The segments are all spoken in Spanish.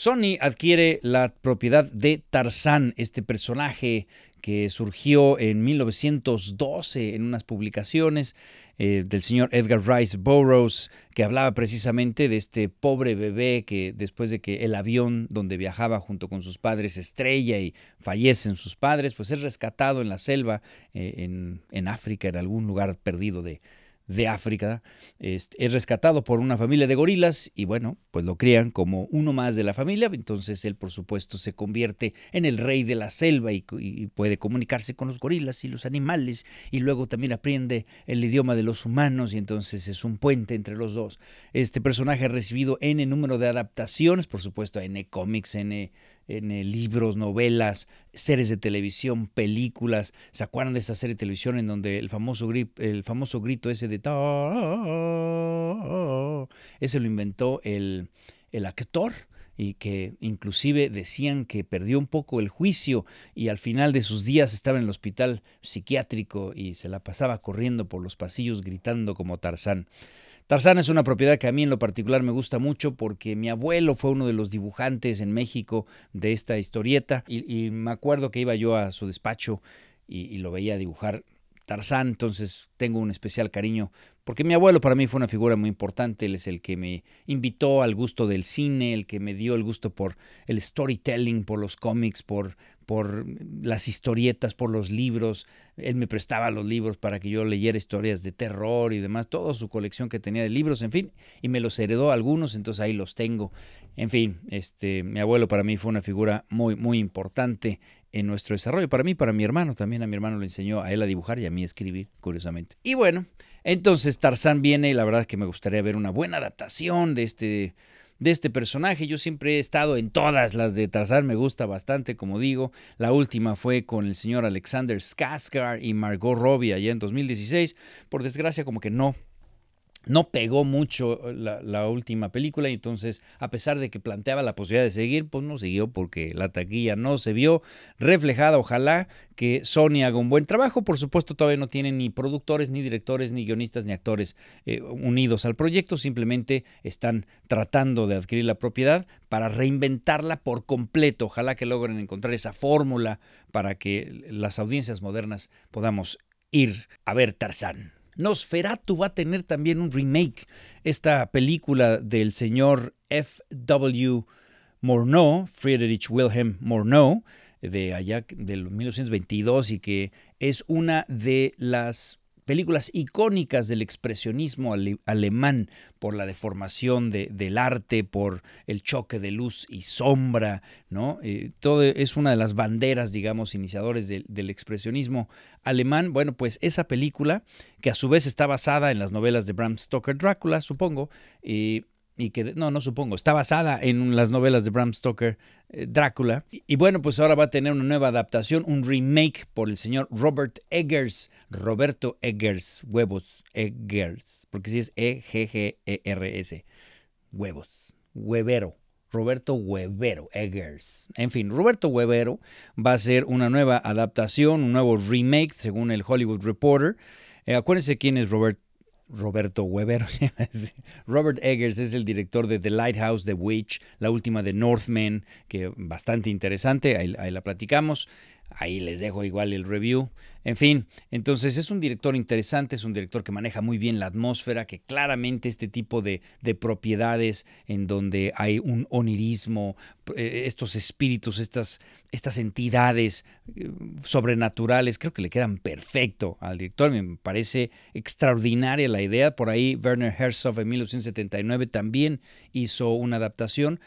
Sony adquiere la propiedad de Tarzán, este personaje que surgió en 1912 en unas publicaciones eh, del señor Edgar Rice Burroughs, que hablaba precisamente de este pobre bebé que después de que el avión donde viajaba junto con sus padres estrella y fallecen sus padres, pues es rescatado en la selva, eh, en África, en algún lugar perdido de, de África. Es, rescatado por una familia de gorilas y bueno, pues lo crían como uno más de la familia. Entonces él, por supuesto, se convierte en el rey de la selva y, y puede comunicarse con los gorilas y los animales y luego también aprende el idioma de los humanos y entonces es un puente entre los dos. Este personaje ha recibido N número de adaptaciones, por supuesto, N cómics, N en eh, libros, novelas, series de televisión, películas. ¿Se acuerdan de esa serie de televisión en donde el famoso, el famoso grito ese de... Ese lo inventó el, el actor y que inclusive decían que perdió un poco el juicio y al final de sus días estaba en el hospital psiquiátrico y se la pasaba corriendo por los pasillos gritando como Tarzán. Tarzán es una propiedad que a mí en lo particular me gusta mucho porque mi abuelo fue uno de los dibujantes en México de esta historieta y, me acuerdo que iba yo a su despacho y, y lo veía dibujar Tarzán, entonces tengo un especial cariño, porque mi abuelo para mí fue una figura muy importante, él es el que me invitó al gusto del cine, el que me dio el gusto por el storytelling, por los cómics, por, por las historietas, por los libros, él me prestaba los libros para que yo leyera historias de terror y demás, toda su colección que tenía de libros, en fin, y me los heredó algunos, entonces ahí los tengo. En fin, este mi abuelo para mí fue una figura muy muy importante en nuestro desarrollo. Para mí, para mi hermano también, a mi hermano le enseñó a él a dibujar y a mí a escribir, curiosamente. Y bueno, entonces Tarzán viene y la verdad es que me gustaría ver una buena adaptación de este, de este personaje. Yo siempre he estado en todas las de Tarzán, me gusta bastante, como digo. La última fue con el señor Alexander Skarsgård y Margot Robbie allá en 2016. Por desgracia, como que no no pegó mucho eh, la, última película y entonces a pesar de que planteaba la posibilidad de seguir, pues no siguió porque la taquilla no se vio reflejada. Ojalá que Sony haga un buen trabajo. Por supuesto todavía no tienen ni productores, ni directores, ni guionistas, ni actores eh, unidos al proyecto. Simplemente están tratando de adquirir la propiedad para reinventarla por completo. Ojalá que logren encontrar esa fórmula para que las audiencias modernas podamos ir a ver Tarzán. Nosferatu va a tener también un remake. Esta película del señor F.W. Morneau, Friedrich Wilhelm Morneau, de allá del 1922 y que es una de las películas icónicas del expresionismo alemán, por la deformación del arte, por el choque de luz y sombra, ¿no? Eh, todo es una de las banderas, digamos, iniciadores del expresionismo alemán. Bueno, pues esa película, que a su vez está basada en las novelas de Bram Stoker Drácula, supongo, eh, y que, no, no supongo, está basada en las novelas de Bram Stoker, eh, Drácula. Y, bueno, pues ahora va a tener una nueva adaptación, un remake por el señor Robert Eggers, Roberto Eggers, huevos, Eggers, porque si sí es E-G-G-E-R-S, huevos, huevero. Roberto Huevero, Eggers. En fin, Roberto Huevero va a ser una nueva adaptación, un nuevo remake, según el Hollywood Reporter. Eh, acuérdense quién es Robert Roberto Weber, Robert Eggers es el director de The Lighthouse, The Witch, la última de Northmen, que bastante interesante, ahí la platicamos. Ahí les dejo igual el review. En fin, entonces es un director interesante, es un director que maneja muy bien la atmósfera, que claramente este tipo de, propiedades en donde hay un onirismo, eh, estos espíritus, estas, estas entidades eh, sobrenaturales, creo que le quedan perfecto al director. Me parece extraordinaria la idea. Por ahí Werner Herzog en 1979 también hizo una adaptación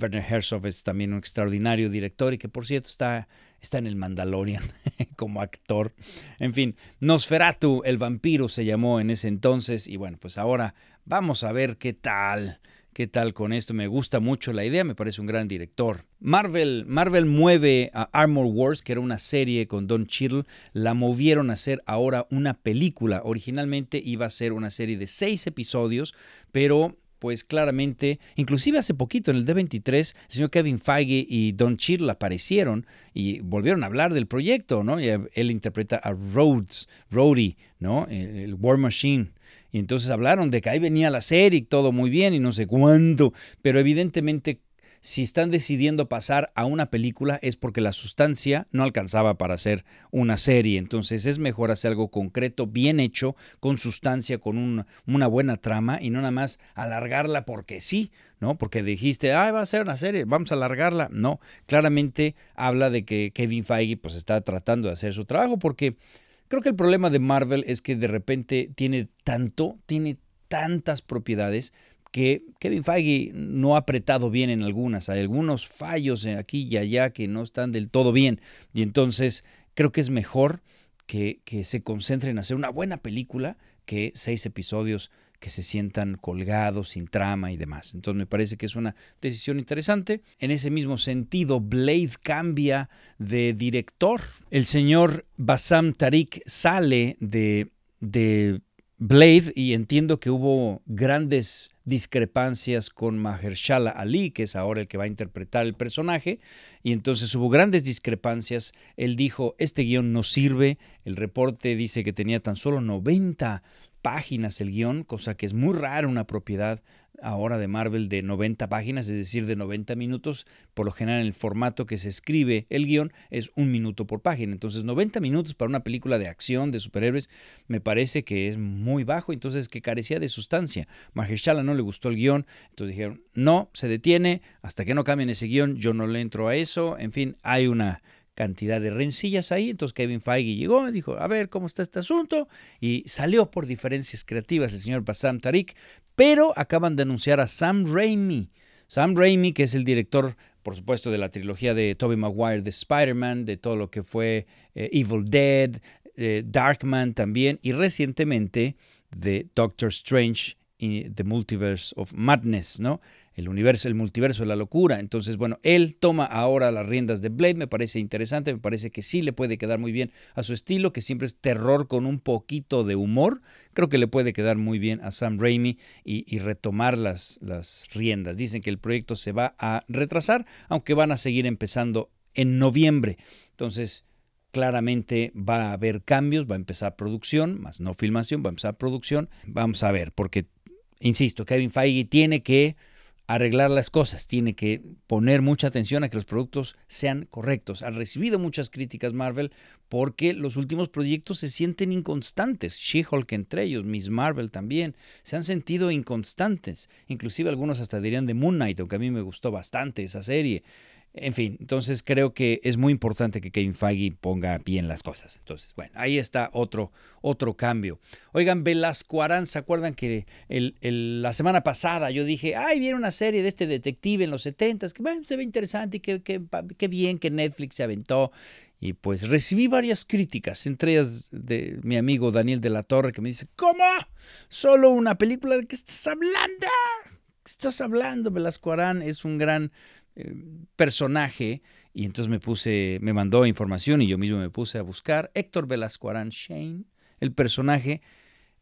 Werner Herzog es también un extraordinario director y que por cierto está, está en el Mandalorian como actor. En fin, Nosferatu, el vampiro se llamó en ese entonces y bueno, pues ahora vamos a ver qué tal. ¿Qué tal con esto? Me gusta mucho la idea, me parece un gran director. Marvel, Marvel mueve a Armor Wars, que era una serie con Don Cheadle, la movieron a ser ahora una película. Originalmente iba a ser una serie de seis episodios, pero pues claramente, inclusive hace poquito en el D23, el señor Kevin Feige y Don Cheadle aparecieron y volvieron a hablar del proyecto, ¿no? Y eh, él interpreta a Rhodes, Rhodey, ¿no? El, War Machine. Y entonces hablaron de que ahí venía la serie y todo muy bien y no sé cuándo pero evidentemente si están decidiendo pasar a una película es porque la sustancia no alcanzaba para hacer una serie. Entonces es mejor hacer algo concreto, bien hecho, con sustancia, con una buena trama y no nada más alargarla porque sí, ¿no? Porque dijiste, ah, va a ser una serie, vamos a alargarla. No, claramente habla de que Kevin Feige pues está tratando de hacer su trabajo porque... Creo que el problema de Marvel es que de repente tiene tanto, tiene tantas propiedades que Kevin Feige no ha apretado bien en algunas, hay algunos fallos aquí y allá que no están del todo bien. Y entonces creo que es mejor que, se concentren en hacer una buena película que seis episodios que se sientan colgados, sin trama y demás. Entonces me parece que es una decisión interesante. En ese mismo sentido, Blade cambia de director. El señor Basam Tariq sale de, de Blade y entiendo que hubo grandes discrepancias con Mahershala Ali, que es ahora el que va a interpretar el personaje, y entonces hubo grandes discrepancias. Él dijo, este guión no sirve, el reporte dice que tenía tan solo 90 páginas el guión, cosa que es muy rara una propiedad ahora de Marvel de 90 páginas, es decir, de 90 minutos. Por lo general, en el formato que se escribe el guión es un minuto por página. Entonces, 90 minutos para una película de acción de superhéroes me parece que es muy bajo, entonces que carecía de sustancia. Mahershala no le gustó el guión, entonces dijeron, no, se detiene, hasta que no cambien ese guión, yo no le entro a eso. En fin, hay una cantidad de rencillas ahí. Entonces Kevin Feige llegó y dijo, a ver cómo está este asunto. Y salió por diferencias creativas el señor Bassam Tariq, Pero acaban de anunciar a Sam Raimi. Sam Raimi, que es el director, por supuesto, de la trilogía de Tobey Maguire, de Spider-Man, de todo lo que fue eh, Evil Dead, eh, Darkman también, y recientemente de Doctor Strange in the Multiverse of Madness, ¿no? el universo, el multiverso la locura. Entonces, bueno, él toma ahora las riendas de Blade, me parece interesante, me parece que sí le puede quedar muy bien a su estilo, que siempre es terror con un poquito de humor. Creo que le puede quedar muy bien a Sam Raimi y, retomar las, las riendas. Dicen que el proyecto se va a retrasar, aunque van a seguir empezando en noviembre. Entonces, claramente va a haber cambios, va a empezar producción, más no filmación, va a empezar producción. Vamos a ver, porque, insisto, Kevin Feige tiene que arreglar las cosas, tiene que poner mucha atención a que los productos sean correctos. Ha recibido muchas críticas Marvel porque los últimos proyectos se sienten inconstantes, She-Hulk entre ellos, Miss Marvel también, se han sentido inconstantes, inclusive algunos hasta dirían de Moon Knight, aunque a mí me gustó bastante esa serie. En fin, entonces creo que es muy importante que Kevin Feige ponga bien las cosas. Entonces, bueno, ahí está otro, otro cambio. Oigan, Velasco Arán, ¿se acuerdan que la semana pasada yo dije, ay, viene una serie de este detective en los 70 s que se ve interesante y qué que, bien que Netflix se aventó. Y pues recibí varias críticas, entre ellas de mi amigo Daniel de la Torre, que me dice, ¿cómo? ¿Solo una película de qué estás hablando? ¿Qué estás hablando, Velasco Arán? Es un gran personaje y entonces me puse, me mandó información y yo mismo me puse a buscar Héctor Velasco Shane, el personaje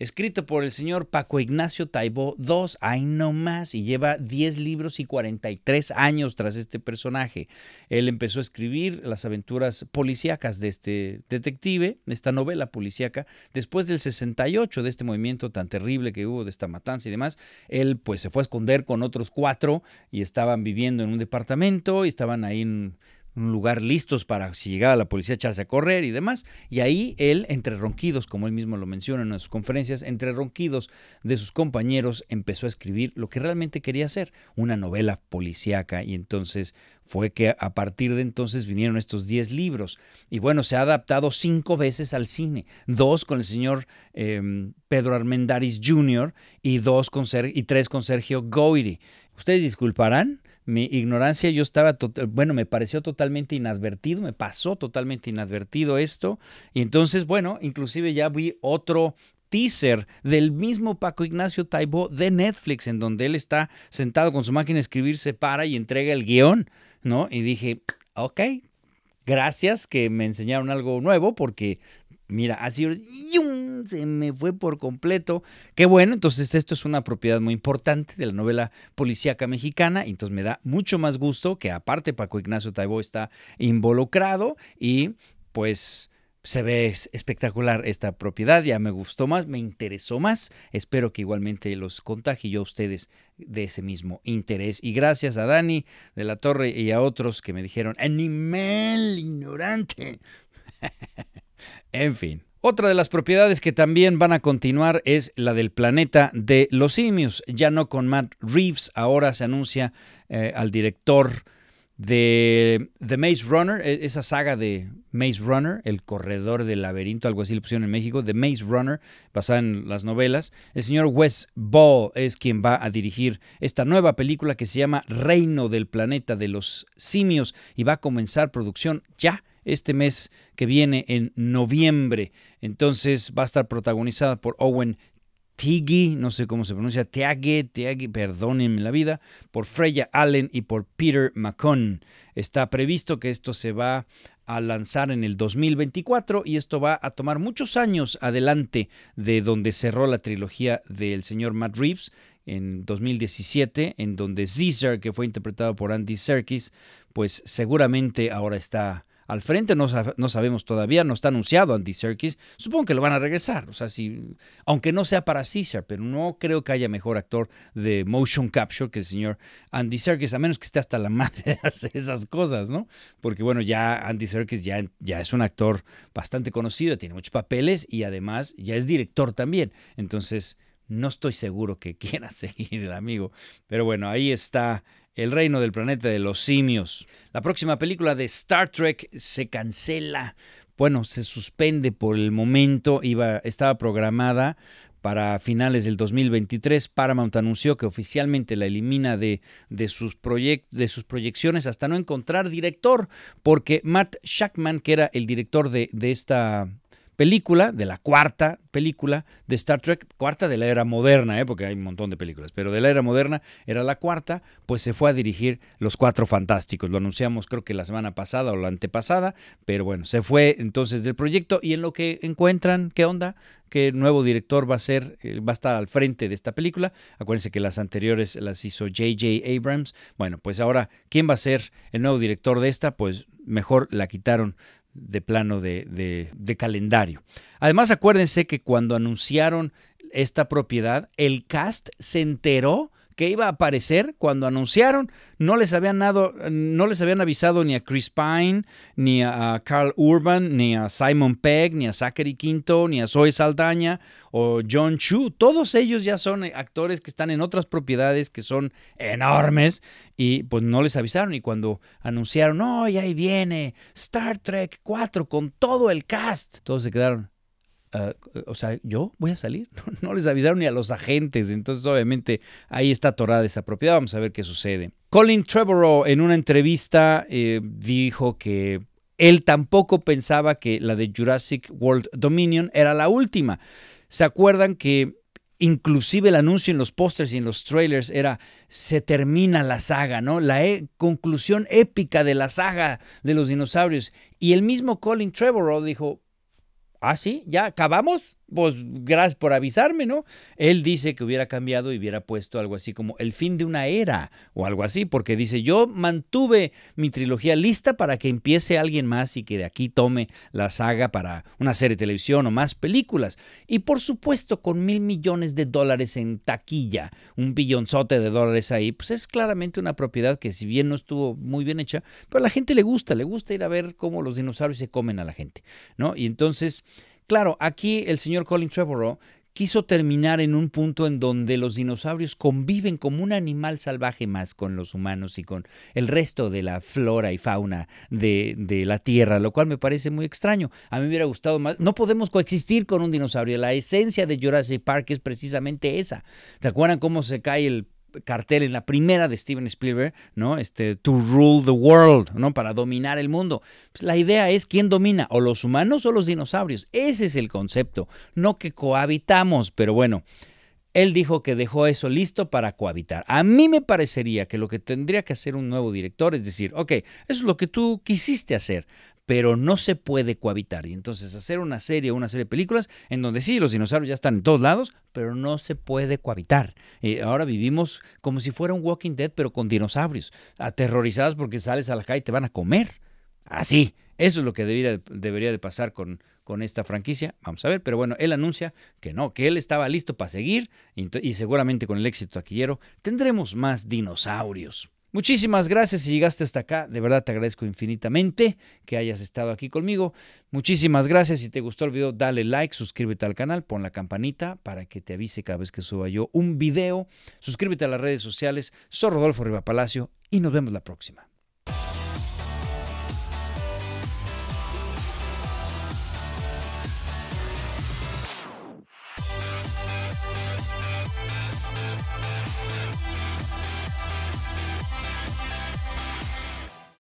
escrito por el señor Paco Ignacio Taibo II, hay no más, y lleva 10 libros y 43 años tras este personaje. Él empezó a escribir las aventuras policíacas de este detective, de esta novela policíaca, después del 68, de este movimiento tan terrible que hubo, de esta matanza y demás. Él pues se fue a esconder con otros cuatro y estaban viviendo en un departamento y estaban ahí en un lugar listos para si llegaba la policía echarse a correr y demás. Y ahí él, entre ronquidos, como él mismo lo menciona en sus conferencias, entre ronquidos de sus compañeros, empezó a escribir lo que realmente quería hacer, una novela policíaca. Y entonces fue que a partir de entonces vinieron estos 10 libros. Y bueno, se ha adaptado cinco veces al cine, dos con el señor em, Pedro Armendaris Jr. y dos con y tres con Sergio Goyri. Ustedes disculparán, mi ignorancia, yo estaba, bueno, me pareció totalmente inadvertido, me pasó totalmente inadvertido esto. Y entonces, bueno, inclusive ya vi otro teaser del mismo Paco Ignacio Taibo de Netflix, en donde él está sentado con su máquina de escribir, se para y entrega el guión, ¿no? Y dije, ok, gracias que me enseñaron algo nuevo porque Mira, así se me fue por completo. Qué bueno, entonces esto es una propiedad muy importante de la novela policíaca mexicana. entonces me da mucho más gusto que aparte Paco Ignacio Taibo está involucrado y pues se ve espectacular esta propiedad, ya me gustó más, me interesó más. Espero que igualmente los contagie yo a ustedes de ese mismo interés. Y gracias a Dani de la Torre y a otros que me dijeron, animal ignorante. En fin. Otra de las propiedades que también van a continuar es la del planeta de los simios. Ya no con Matt Reeves, ahora se anuncia eh, al director de The Maze Runner, e, esa saga de Maze Runner, El Corredor del Laberinto, algo así le pusieron en México, The Maze Runner, basada en las novelas. El señor Wes Ball es quien va a dirigir esta nueva película que se llama Reino del Planeta de los Simios y va a comenzar producción ya este mes que viene en noviembre. Entonces va a estar protagonizada por Owen Tiggy, no sé cómo se pronuncia, Teague, perdónenme la vida, por Freya Allen y por Peter McCon. Está previsto que esto se va a lanzar en el 2024 y esto va a tomar muchos años adelante de donde cerró la trilogía del señor Matt Reeves en 2017, en donde Caesar, que fue interpretado por Andy Serkis, pues seguramente ahora está al frente, no, sabemos todavía, no está anunciado Andy Serkis, supongo que lo van a regresar, o sea, si, aunque no sea para Caesar, pero no creo que haya mejor actor de motion capture que el señor Andy Serkis, a menos que esté hasta la madre de hacer esas cosas, ¿no? Porque bueno, ya Andy Serkis ya, ya es un actor bastante conocido, tiene muchos papeles y además ya es director también, entonces no estoy seguro que quiera seguir el amigo. Pero bueno, ahí está el reino del planeta de los simios. La próxima película de Star Trek se cancela. Bueno, se suspende por el momento. Iba, estaba programada para finales del 2023, Paramount anunció que oficialmente la elimina de, sus de, sus proyecciones hasta no encontrar director, porque Matt Shackman, que era el director de, de esta película, de la cuarta película de Star Trek, cuarta de la era moderna, ¿eh? porque hay un montón de películas, pero de la era moderna era la cuarta, pues se fue a dirigir Los Cuatro Fantásticos. Lo anunciamos creo que la semana pasada o la antepasada, pero bueno, se fue entonces del proyecto y en lo que encuentran, ¿qué onda? qué nuevo director va a ser, eh, va a estar al frente de esta película. Acuérdense que las anteriores las hizo J.J. Abrams. Bueno, pues ahora, ¿quién va a ser el nuevo director de esta? Pues mejor la quitaron de plano de, de, calendario. Además, acuérdense que cuando anunciaron esta propiedad, el cast se enteró que iba a aparecer cuando anunciaron, no les habían, dado, no les habían avisado ni a Chris Pine, ni a Carl Urban, ni a Simon Pegg, ni a Zachary Quinto, ni a Zoe Saldaña o John Chu. Todos ellos ya son actores que están en otras propiedades que son enormes y pues no les avisaron. Y cuando anunciaron, no, ahí viene Star Trek 4 con todo el cast, todos se quedaron. Ah, o sea, yo voy a salir. No, les avisaron ni a los agentes. Entonces, obviamente, ahí está torada esa propiedad. Vamos a ver qué sucede. Colin Trevorrow en una entrevista eh, dijo que él tampoco pensaba que la de Jurassic World Dominion era la última. ¿Se acuerdan que inclusive el anuncio en los pósters y en los trailers era se termina la saga, ¿no? La eh, conclusión épica de la saga de los dinosaurios. Y el mismo Colin Trevorrow dijo, ¿Ah, sí? ¿Ya acabamos? pues gracias por avisarme, ¿no? Él dice que hubiera cambiado y hubiera puesto algo así como el fin de una era o algo así, porque dice, yo mantuve mi trilogía lista para que empiece alguien más y que de aquí tome la saga para una serie de televisión o más películas. Y por supuesto, con mil millones de dólares en taquilla, un billonzote de dólares ahí, pues es claramente una propiedad que si bien no estuvo muy bien hecha, pero a la gente le gusta, le gusta ir a ver cómo los dinosaurios se comen a la gente, ¿no? Y entonces Claro, aquí el señor Colin Trevorrow quiso terminar en un punto en donde los dinosaurios conviven como un animal salvaje más con los humanos y con el resto de la flora y fauna de, la Tierra, lo cual me parece muy extraño. A mí me hubiera gustado más. No podemos coexistir con un dinosaurio. La esencia de Jurassic Park es precisamente esa. ¿Te acuerdan cómo se cae el cartel en la primera de Steven Spielberg, ¿no? Este, to rule the world, ¿no? Para dominar el mundo. Pues, la idea es quién domina, o los humanos o los dinosaurios. Ese es el concepto, no que cohabitamos, pero bueno. Él dijo que dejó eso listo para cohabitar. A mí me parecería que lo que tendría que hacer un nuevo director es decir, ok, eso es lo que tú quisiste hacer, pero no se puede cohabitar. Y entonces hacer una serie una serie de películas en donde sí, los dinosaurios ya están en todos lados, pero no se puede cohabitar. y eh, ahora vivimos como si fuera un Walking Dead, pero con dinosaurios, aterrorizados porque sales a la calle y te van a comer. Así, eso es lo que debería, de pasar con, con esta franquicia. Vamos a ver, pero bueno, él anuncia que no, que él estaba listo para seguir y, y seguramente con el éxito taquillero tendremos más dinosaurios. Muchísimas gracias si llegaste hasta acá. De verdad te agradezco infinitamente que hayas estado aquí conmigo. Muchísimas gracias. Si te gustó el video, dale like, suscríbete al canal, pon la campanita para que te avise cada vez que suba yo un video. Suscríbete a las redes sociales. Soy Rodolfo Riva Palacio y nos vemos la próxima.